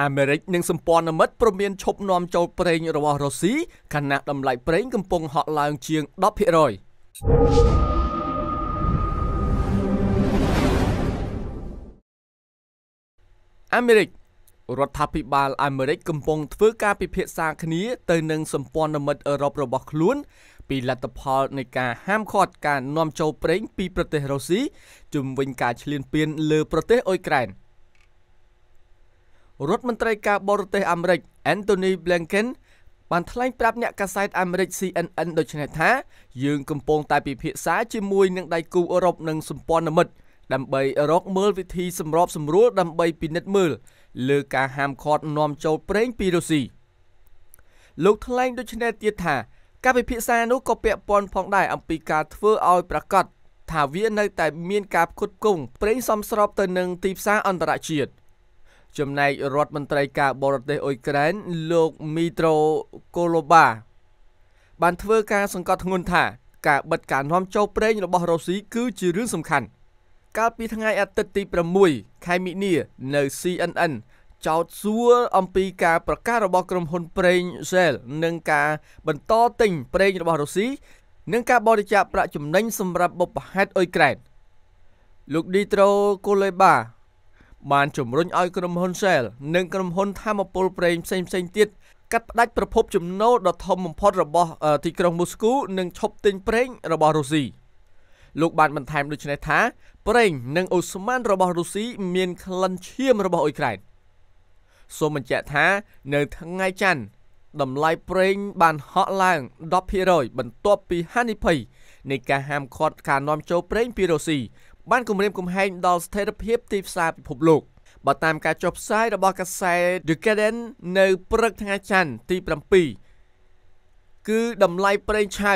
អាមេរិកនិងសម្ព័ន្ធមិត្តព្រមមានឈប់នាំចូលប្រេងរបស់រុស្ស៊ីខណៈតម្លៃប្រេងកំពុងហក់ឡើងជាង10%អាមេរិករដ្ឋាភិបាលអាមេរិកកំពុងធ្វើការពិភាក្សាគ្នាទៅនឹងសម្ព័ន្ធមិត្តអឺរ៉ុបរបស់ខ្លួនពីលទ្ធផលនៃការហាមឃាត់ការនាំចូលប្រេងពីប្រទេសរុស្ស៊ីជំវិញការឈ្លានពានលើប្រទេសអ៊ុយក្រែន។រដ្ឋមន្ត្រីការបរទេសអាមេរិក Anthony Blinken បានថ្លែងប្រាប់អ្នកកាសែតអាមេរិក CNN ដូចនេះថាយើងកំពុងតែពិភាក្សាជាមួយនឹងដៃគូអឺរ៉ុបនិងសម្ព័ន្ធមិត្តដើម្បីរកមើលវិធីសម្របសម្រួលដើម្បីពិនិត្យមើលលើការហាមឃាត់នាំចូលប្រេងពីរុស្ស៊ីលោកថ្លែងដូចនេះទៀតថាការពិភាក្សានោះក៏ពាក់ព័ន្ធផងដែរអំពីការធ្វើឲ្យប្រកាសថាវានៅតែមានការផ្គត់ផ្គង់ប្រេងសមស្របទៅនឹងទីផ្សារអន្តរជាតិចំណែករដ្ឋមន្ត្រីការបរទេសអ៊ុយក្រែនលោកមីត្រូកូឡូបាបានធ្វើការសង្កត់ធ្ងន់ថា ការបិទការនាំចូលប្រេងរបស់រុស្ស៊ីគឺជារឿងសំខាន់ កាលពីថ្ងៃអាទិត្យទី6ខែមិនិនានៅ CNN ចោទសួរអំពីការប្រកាសរបស់ក្រុមហ៊ុនប្រេង Shell និងការបន្តទិញប្រេងរបស់រុស្ស៊ីនិងការបរិច្ចាគប្រាក់ចំណេញសម្រាប់បុព្វហេតុអ៊ុយក្រែនលោកឌីត្រូកូលេបាបានជំរុញឲ្យក្រុមហ៊ុន Shell និងក្រុមហ៊ុនធម្មពលប្រេងផ្សេងផ្សេងទៀតកាត់ផ្តាច់ប្រភពចំណូលដ៏ធំបំផុតរបស់ទីក្រុងមូស្គូនិងឈប់ទិញប្រេង របស់រុស្ស៊ីលោកបានបន្ថែមដូចនេះថាប្រេង និងអូស្មန်របស់រុស្ស៊ីមានក្លិនឈាមរបស់អ៊ុយក្រែនសូមបញ្ជាក់ថា នៅថ្ងៃច័ន្ទតម្លៃប្រេង បានហក់ឡើង10%បន្ទាប់ពីហានិភ័យនៃការហាមឃាត់ការនាំចូលប្រេងពីរុស្ស៊ីបានគម្រាមកំហែងដល់ស្ថិរភាព ទីផ្សារពិភពលោកបើតាមការចុះផ្សាយរបស់កាសែត The Guardian នៅព្រឹកថ្ងៃច័ន្ទទី7គឺតម្លៃប្រេងឆៅ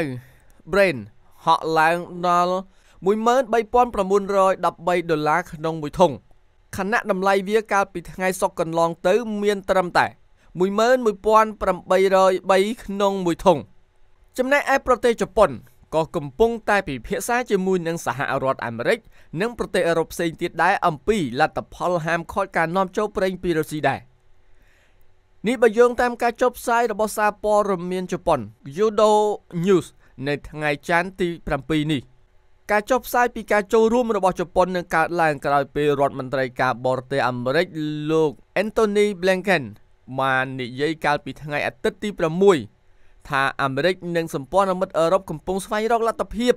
Brent ហក់ឡើងដល់13913ដុល្លារក្នុងមួយធុងខណៈតម្លៃវាកាលពីថ្ងៃសុក្រកន្លងទៅមានត្រឹមតែ11803ក្នុងមួយធុង ចំណែកឯប្រទេសជប៉ុនក៏កំពុងតែពិភាក្សាជាមួយនឹងសហរដ្ឋអាមេរិកនិងប្រទេសអឺរ៉ុបផ្សេងទៀតដែរអំពីលទ្ធផលហាមឃាត់ការនាំចូលប្រេងពីរុស្ស៊ីដែរនេះបើយោងតាម ការចុះផ្សាយរបស់សារព័ត៌មានជប៉ុន Yudo News នៅថ្ងៃច័ន្ទទី7នេះ ការចុះផ្សាយពីការចូលរួមរបស់ជប៉ុននឹងកើតឡើងក្រោយ ពេលរដ្ឋមន្ត្រី ការបរទេសអាមេរិកលោក Anthony Blinken បាននិយាយកាលពីថ្ងៃអាទិត្យទី6ថាអាមេរិកនិងសម្ព័ន្ធមិត្តអឺរ៉ុបកំពុងស្វែងរកលទ្ធភាព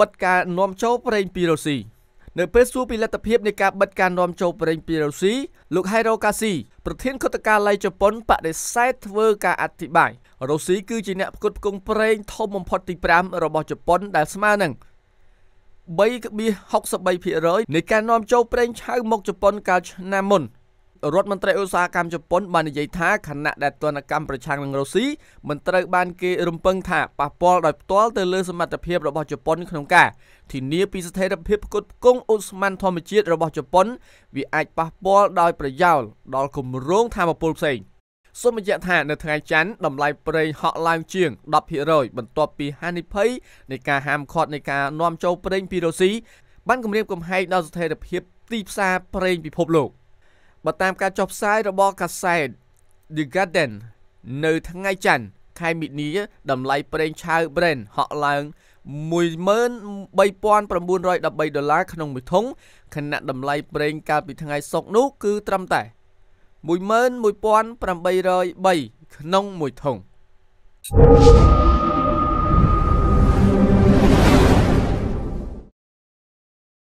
បិទការនាំចូលប្រេងពីរុស្ស៊ីនៅពេលសួរពីលទ្ធភាពនៃការបិទការនាំចូលប្រេងពីរុស្ស៊ីលោកហៃរ៉ូកាស៊ីប្រធានគណៈកាឡៃជប៉ុនបដិសេធធ្វើការអធិប្បាយរុស្ស៊ីគឺជាអ្នកផ្គត់ផ្គង់ប្រេងធំបំផុតទី5របស់ជប៉ុនដែលស្មើនឹង3.63%នៃការនាំចូលប្រេងឆៅមកជប៉ុនកាលឆ្នាំមុន។រដ្ឋមន្ត្រីឧស្សាហកម្មជប៉ុនបាននិយាយថាខណៈដែលទណ្ឌកម្មប្រឆាំងនឹងរុស្ស៊ីមិនត្រូវបានគេរំពឹងថាប៉ះពាល់ដោយផ្ទាល់ទៅលើសមត្ថភាពរបស់ជប៉ុនក្នុងការធានាពីស្ថិរភាពផ្គត់ផ្គង់ឧស្ម័នធម្មជាតិរបស់ជប៉ុនវាអាចប៉ះពាល់ដោយប្រយោលដល់គម្រោងធម្មពលផ្សេងសូមបញ្ជាក់ថា នៅថ្ងៃច័ន្ទតម្លៃប្រេងហក់ឡើងជាង10%បន្ទាប់ពីហានិភ័យនៃការហាមឃាត់នៃការនាំចូលប្រេងពីរុស្ស៊ីបានគម្រាមកំហែងដល់ស្ថិរភាពទីផ្សារប្រេងពិភពលោក។បើតាមការចុះផ្សាយរបស់កាសែត The Garden នៅថ្ងៃច័ន្ទខែមិនិនាតម្លៃប្រេងឆៅ Brent ហក់ឡើង13913ដុល្លារក្នុងមួយធុងខណៈតម្លៃប្រេងកាលពីថ្ងៃសុក្រនោះគឺត្រឹមតែ11803ក្នុងមួយធុង thank you